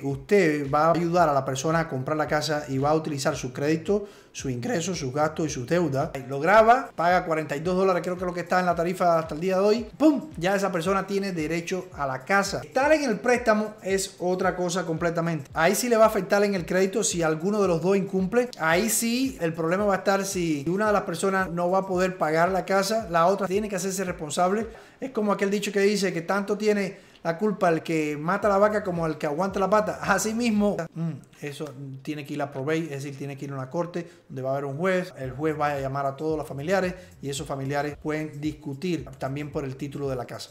usted va a ayudar a la persona a comprar la casa y va a utilizar su crédito, su ingreso, sus gastos y sus deudas. Lo graba, paga 42 dólares, creo que es lo que está en la tarifa hasta el día de hoy. ¡Pum! Ya esa persona tiene derecho a la casa. Estar en el préstamo es otra cosa completamente. Ahí sí le va a afectar en el crédito si alguno de los dos incumple. Ahí sí el problema va a estar si una de las personas no va a poder pagar la casa, la otra tiene que hacerse responsable. Es como aquel dicho que dice que tanto tiene la culpa al que mata la vaca como al que aguanta la pata. Así mismo, mm, eso tiene que ir a probéis es decir, tiene que ir a una corte donde va a haber un juez, el juez va a llamar a todos los familiares y esos familiares pueden discutir también por el título de la casa.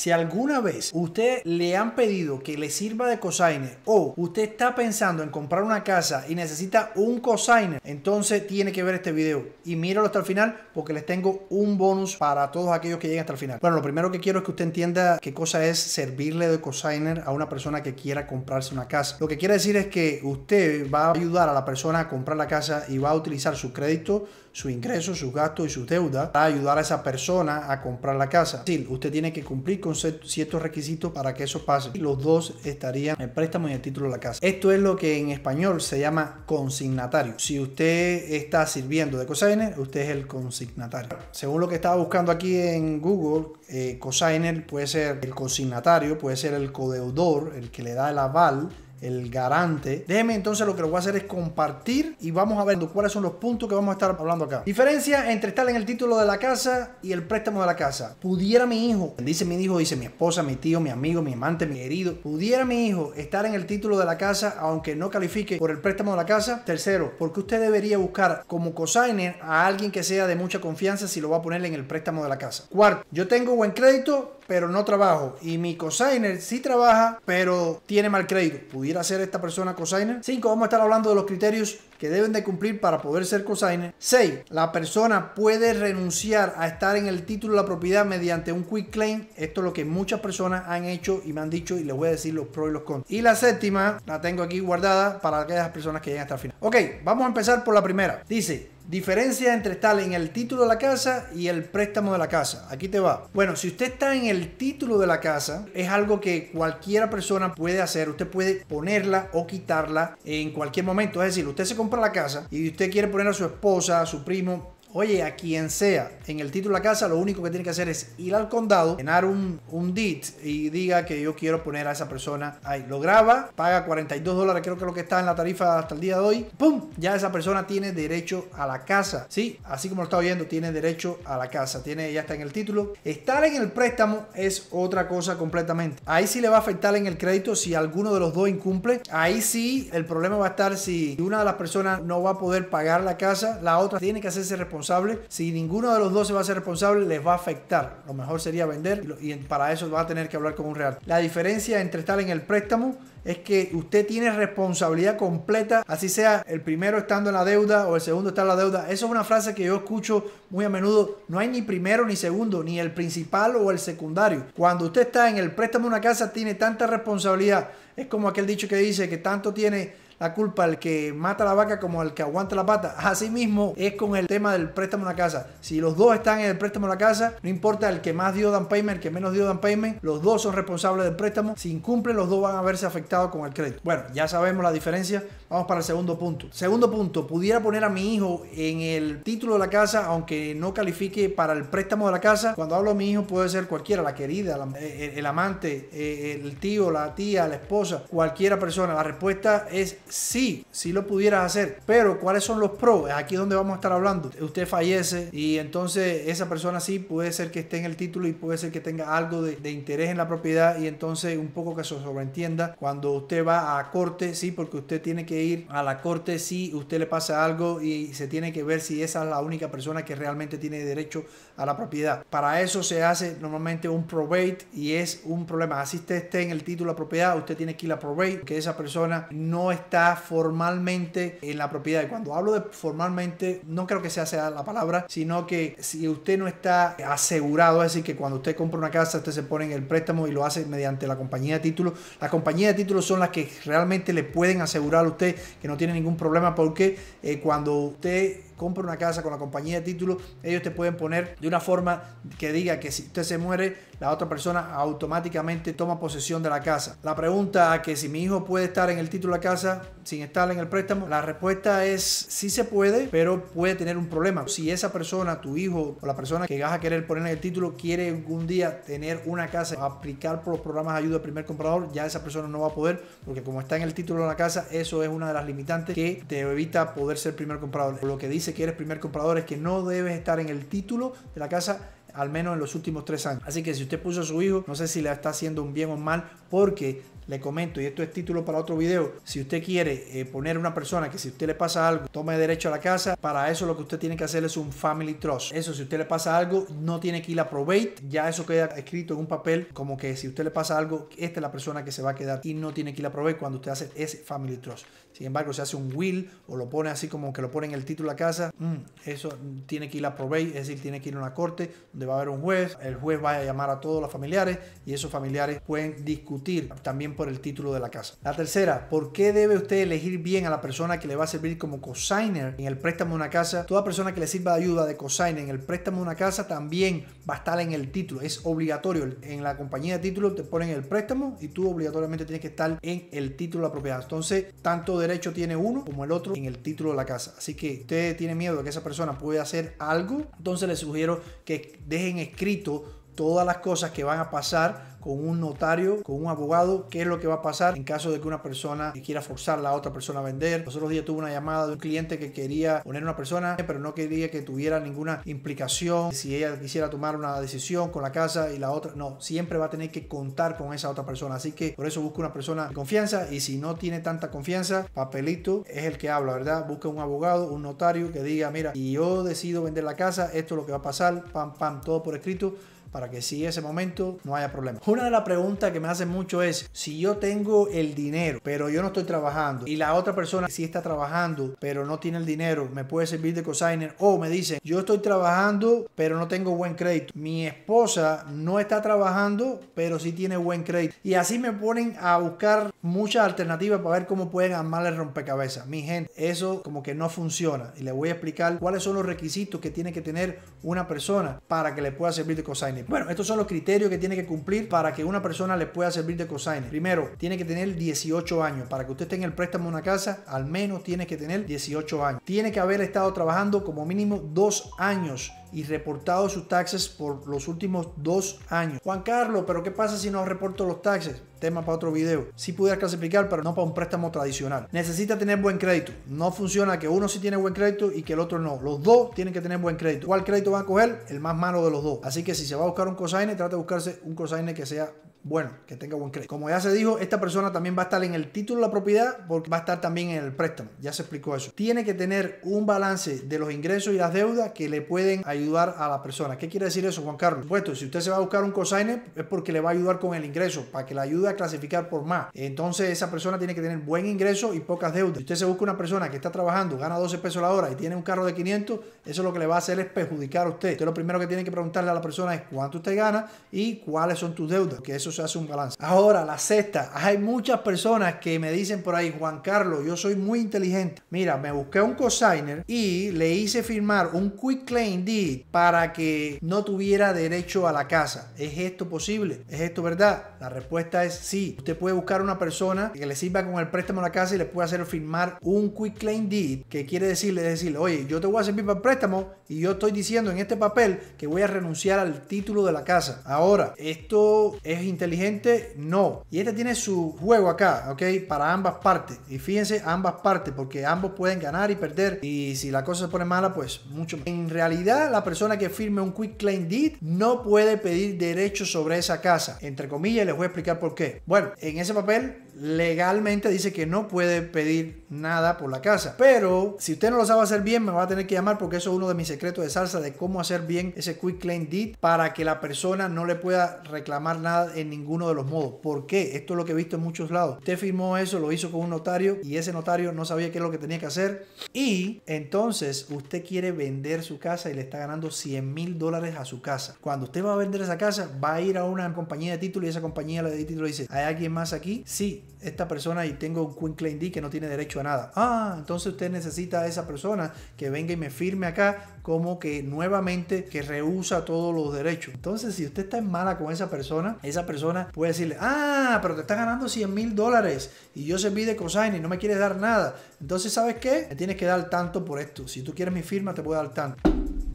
Si alguna vez usted le han pedido que le sirva de cosigner o usted está pensando en comprar una casa y necesita un cosigner, entonces tiene que ver este video y míralo hasta el final porque les tengo un bonus para todos aquellos que lleguen hasta el final. Bueno, lo primero que quiero es que usted entienda qué cosa es servirle de cosigner a una persona que quiera comprarse una casa. Lo que quiere decir es que usted va a ayudar a la persona a comprar la casa y va a utilizar su crédito su ingreso, sus gastos y su deuda para ayudar a esa persona a comprar la casa. Sí, usted tiene que cumplir con ciertos requisitos para que eso pase. Y los dos estarían en préstamo y el título de la casa. Esto es lo que en español se llama consignatario. Si usted está sirviendo de cosigner, usted es el consignatario. Según lo que estaba buscando aquí en Google, eh, cosigner puede ser el consignatario, puede ser el codeudor, el que le da el aval el garante. Déjeme entonces lo que lo voy a hacer es compartir y vamos a ver cuáles son los puntos que vamos a estar hablando acá. Diferencia entre estar en el título de la casa y el préstamo de la casa. Pudiera mi hijo, dice mi hijo, dice mi esposa, mi tío, mi amigo, mi amante, mi herido, pudiera mi hijo estar en el título de la casa aunque no califique por el préstamo de la casa. Tercero, porque usted debería buscar como cosigner a alguien que sea de mucha confianza si lo va a ponerle en el préstamo de la casa. Cuarto, yo tengo buen crédito, pero no trabajo. Y mi cosigner sí trabaja, pero tiene mal crédito. ¿Pudiera ser esta persona cosigner? 5. Vamos a estar hablando de los criterios que deben de cumplir para poder ser cosigner. 6. La persona puede renunciar a estar en el título de la propiedad mediante un quick claim. Esto es lo que muchas personas han hecho y me han dicho y les voy a decir los pros y los contras. Y la séptima la tengo aquí guardada para aquellas personas que lleguen hasta el final. Ok, vamos a empezar por la primera. Dice, Diferencia entre estar en el título de la casa y el préstamo de la casa. Aquí te va. Bueno, si usted está en el título de la casa, es algo que cualquiera persona puede hacer. Usted puede ponerla o quitarla en cualquier momento. Es decir, usted se compra para la casa y usted quiere poner a su esposa, a su primo, Oye, a quien sea, en el título de la casa, lo único que tiene que hacer es ir al condado, llenar un, un deed y diga que yo quiero poner a esa persona ahí. Lo graba, paga 42 dólares, creo que es lo que está en la tarifa hasta el día de hoy. ¡Pum! Ya esa persona tiene derecho a la casa. Sí, así como lo está oyendo, tiene derecho a la casa. Tiene, ya está en el título. Estar en el préstamo es otra cosa completamente. Ahí sí le va a afectar en el crédito si alguno de los dos incumple. Ahí sí el problema va a estar si una de las personas no va a poder pagar la casa, la otra tiene que hacerse responsable si ninguno de los dos se va a ser responsable, les va a afectar. Lo mejor sería vender y para eso va a tener que hablar con un real. La diferencia entre estar en el préstamo es que usted tiene responsabilidad completa, así sea el primero estando en la deuda o el segundo está en la deuda. Eso es una frase que yo escucho muy a menudo. No hay ni primero ni segundo, ni el principal o el secundario. Cuando usted está en el préstamo de una casa, tiene tanta responsabilidad. Es como aquel dicho que dice que tanto tiene la culpa al que mata la vaca como al que aguanta la pata. Asimismo es con el tema del préstamo de la casa. Si los dos están en el préstamo de la casa, no importa el que más dio down payment, el que menos dio down payment, los dos son responsables del préstamo. Si incumplen, los dos van a verse afectados con el crédito. Bueno, ya sabemos la diferencia. Vamos para el segundo punto. Segundo punto, pudiera poner a mi hijo en el título de la casa, aunque no califique para el préstamo de la casa. Cuando hablo de mi hijo puede ser cualquiera, la querida, el, eh, eh, el amante, eh, el tío, la tía, la esposa, cualquiera persona. La respuesta es Sí, sí lo pudieras hacer, pero ¿cuáles son los pros? Aquí es donde vamos a estar hablando. Usted fallece y entonces esa persona sí puede ser que esté en el título y puede ser que tenga algo de, interés en la propiedad y entonces un poco que se sobreentienda cuando usted va a corte, sí, porque usted tiene que ir a la corte si sí, usted le pasa algo y se tiene que ver si esa es la única persona que realmente tiene derecho a la propiedad. Para eso se hace normalmente un probate y es un problema. Así usted esté en el título de propiedad, usted tiene que ir a probate, que esa persona no está formalmente en la propiedad. Y cuando hablo de formalmente, no creo que sea, sea la palabra, sino que si usted no está asegurado, es decir, que cuando usted compra una casa, usted se pone en el préstamo y lo hace mediante la compañía de títulos. Las compañías de títulos son las que realmente le pueden asegurar a usted que no tiene ningún problema porque eh, cuando usted compra una casa con la compañía de título, ellos te pueden poner de una forma que diga que si usted se muere, la otra persona automáticamente toma posesión de la casa. La pregunta es que si mi hijo puede estar en el título de la casa sin estar en el préstamo, la respuesta es sí se puede, pero puede tener un problema. Si esa persona, tu hijo o la persona que vas a querer poner en el título quiere algún día tener una casa, aplicar por los programas de ayuda del primer comprador, ya esa persona no va a poder, porque como está en el título de la casa, eso es una de las limitantes que te evita poder ser primer comprador. Lo que dice que eres primer comprador es que no debes estar en el título de la casa al menos en los últimos tres años. Así que si usted puso a su hijo, no sé si le está haciendo un bien o mal, porque le comento, y esto es título para otro video, si usted quiere eh, poner una persona que si usted le pasa algo, tome derecho a la casa, para eso lo que usted tiene que hacer es un family trust. Eso, si usted le pasa algo, no tiene que ir a probate, ya eso queda escrito en un papel, como que si usted le pasa algo, esta es la persona que se va a quedar y no tiene que ir a probate cuando usted hace ese family trust. Sin embargo, si hace un will o lo pone así como que lo pone en el título la casa, mm, eso tiene que ir a probate, es decir, tiene que ir a una corte donde va a haber un juez, el juez va a llamar a todos los familiares y esos familiares pueden discutir también por el título de la casa. La tercera, ¿por qué debe usted elegir bien a la persona que le va a servir como cosigner en el préstamo de una casa? Toda persona que le sirva de ayuda de cosigner en el préstamo de una casa también va estar en el título. Es obligatorio. En la compañía de título te ponen el préstamo y tú obligatoriamente tienes que estar en el título de la propiedad. Entonces, tanto derecho tiene uno como el otro en el título de la casa. Así que usted tiene miedo de que esa persona pueda hacer algo. Entonces, le sugiero que dejen escrito todas las cosas que van a pasar con un notario, con un abogado, qué es lo que va a pasar en caso de que una persona quiera forzar a la otra persona a vender. Los otros días tuve una llamada de un cliente que quería poner una persona, pero no quería que tuviera ninguna implicación si ella quisiera tomar una decisión con la casa y la otra. No, siempre va a tener que contar con esa otra persona. Así que por eso busca una persona de confianza y si no tiene tanta confianza, papelito es el que habla, ¿verdad? Busca un abogado, un notario que diga, mira, y yo decido vender la casa, esto es lo que va a pasar, pam, pam, todo por escrito para que si ese momento no haya problema. Una de las preguntas que me hacen mucho es, si yo tengo el dinero, pero yo no estoy trabajando, y la otra persona sí está trabajando, pero no tiene el dinero, ¿me puede servir de cosigner? O me dicen, yo estoy trabajando, pero no tengo buen crédito. Mi esposa no está trabajando, pero sí tiene buen crédito. Y así me ponen a buscar muchas alternativas para ver cómo pueden armar rompecabezas. Mi gente, eso como que no funciona. Y les voy a explicar cuáles son los requisitos que tiene que tener una persona para que le pueda servir de cosigner. Bueno, estos son los criterios que tiene que cumplir para que una persona le pueda servir de cosigner. Primero, tiene que tener 18 años. Para que usted tenga el préstamo de una casa, al menos tiene que tener 18 años. Tiene que haber estado trabajando como mínimo dos años y reportado sus taxes por los últimos dos años. Juan Carlos, pero ¿qué pasa si no reporto los taxes? Tema para otro video. Si sí pudieras clasificar, pero no para un préstamo tradicional. Necesita tener buen crédito. No funciona que uno sí tiene buen crédito y que el otro no. Los dos tienen que tener buen crédito. ¿Cuál crédito va a coger? El más malo de los dos. Así que si se va a buscar un cosaine, trata de buscarse un cosaine que sea bueno, que tenga buen crédito. Como ya se dijo, esta persona también va a estar en el título de la propiedad porque va a estar también en el préstamo. Ya se explicó eso. Tiene que tener un balance de los ingresos y las deudas que le pueden ayudar a la persona. ¿Qué quiere decir eso, Juan Carlos? Por si usted se va a buscar un cosigner es porque le va a ayudar con el ingreso, para que le ayude a clasificar por más. Entonces esa persona tiene que tener buen ingreso y pocas deudas. Si usted se busca una persona que está trabajando, gana 12 pesos la hora y tiene un carro de 500, eso lo que le va a hacer es perjudicar a usted. Usted lo primero que tiene que preguntarle a la persona es cuánto usted gana y cuáles son tus deudas, que eso se hace un balance. Ahora, la sexta, hay muchas personas que me dicen por ahí, Juan Carlos, yo soy muy inteligente. Mira, me busqué un cosigner y le hice firmar un quick claim deed para que no tuviera derecho a la casa. ¿Es esto posible? ¿Es esto verdad? La respuesta es sí. Usted puede buscar una persona que le sirva con el préstamo a la casa y le puede hacer firmar un quick claim deed, que quiere decirle, decirle, oye, yo te voy a servir para el préstamo y yo estoy diciendo en este papel que voy a renunciar al título de la casa. Ahora, esto es interesante inteligente? No. Y este tiene su juego acá, ¿ok? Para ambas partes. Y fíjense, ambas partes, porque ambos pueden ganar y perder. Y si la cosa se pone mala, pues mucho. En realidad, la persona que firme un quick claim deed no puede pedir derechos sobre esa casa. Entre comillas, les voy a explicar por qué. Bueno, en ese papel legalmente dice que no puede pedir nada por la casa. Pero si usted no lo sabe hacer bien, me va a tener que llamar porque eso es uno de mis secretos de salsa de cómo hacer bien ese quick claim deed para que la persona no le pueda reclamar nada en ninguno de los modos. ¿Por qué? Esto es lo que he visto en muchos lados. Usted firmó eso, lo hizo con un notario y ese notario no sabía qué es lo que tenía que hacer. Y entonces usted quiere vender su casa y le está ganando 100 mil dólares a su casa. Cuando usted va a vender esa casa, va a ir a una compañía de título y esa compañía de título dice, ¿hay alguien más aquí? Sí, esta persona y tengo un Queen Claim D que no tiene derecho a nada. Ah, entonces usted necesita a esa persona que venga y me firme acá como que nuevamente que rehúsa todos los derechos. Entonces, si usted está en mala con esa persona, esa persona puede decirle, ah, pero te está ganando 100 mil dólares y yo serví de cosign y no me quieres dar nada. Entonces, ¿sabes qué? Me tienes que dar tanto por esto. Si tú quieres mi firma, te puedo dar tanto.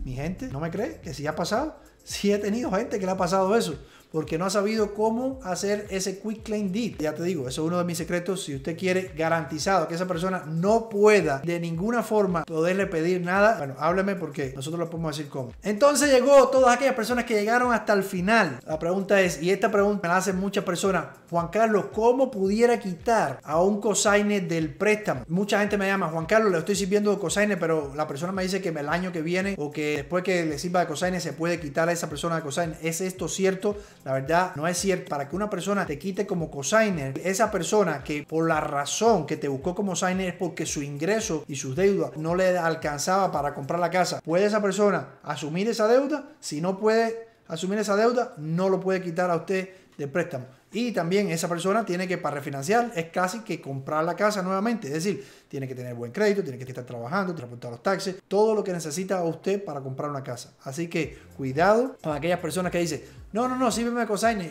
Mi gente, ¿no me cree? Que si ha pasado, si sí he tenido gente que le ha pasado eso porque no ha sabido cómo hacer ese quick claim deed. Ya te digo, eso es uno de mis secretos. Si usted quiere garantizado que esa persona no pueda de ninguna forma poderle pedir nada, bueno, hábleme porque nosotros lo podemos decir cómo. Entonces llegó todas aquellas personas que llegaron hasta el final. La pregunta es, y esta pregunta me la hacen muchas personas, Juan Carlos, ¿cómo pudiera quitar a un cosaine del préstamo? Mucha gente me llama, Juan Carlos, le estoy sirviendo de pero la persona me dice que el año que viene o que después que le sirva de cosigner se puede quitar a esa persona de cosigner. ¿Es esto cierto? La verdad no es cierto. Para que una persona te quite como cosigner, esa persona que por la razón que te buscó como signer es porque su ingreso y sus deudas no le alcanzaba para comprar la casa. ¿Puede esa persona asumir esa deuda? Si no puede asumir esa deuda, no lo puede quitar a usted de préstamo. Y también esa persona tiene que, para refinanciar, es casi que comprar la casa nuevamente. Es decir, tiene que tener buen crédito, tiene que estar trabajando, transportar los taxes, todo lo que necesita usted para comprar una casa. Así que cuidado con aquellas personas que dicen, no, no, no, sí, me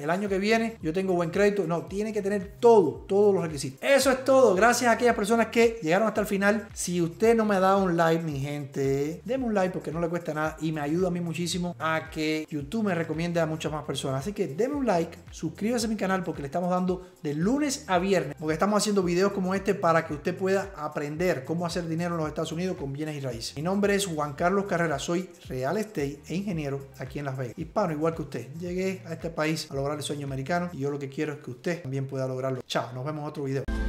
el año que viene yo tengo buen crédito. No, tiene que tener todo, todos los requisitos. Eso es todo. Gracias a aquellas personas que llegaron hasta el final. Si usted no me ha dado un like, mi gente, deme un like porque no le cuesta nada y me ayuda a mí muchísimo a que YouTube me recomiende a muchas más personas. Así que deme un like, suscríbase a mi canal porque le estamos dando de lunes a viernes, porque estamos haciendo videos como este para que usted pueda aprender cómo hacer dinero en los Estados Unidos con bienes y raíces. Mi nombre es Juan Carlos Carrera, soy real estate e ingeniero aquí en Las Vegas. Hispano igual que usted. Llegué a este país a lograr el sueño americano y yo lo que quiero es que usted también pueda lograrlo. Chao, nos vemos en otro video.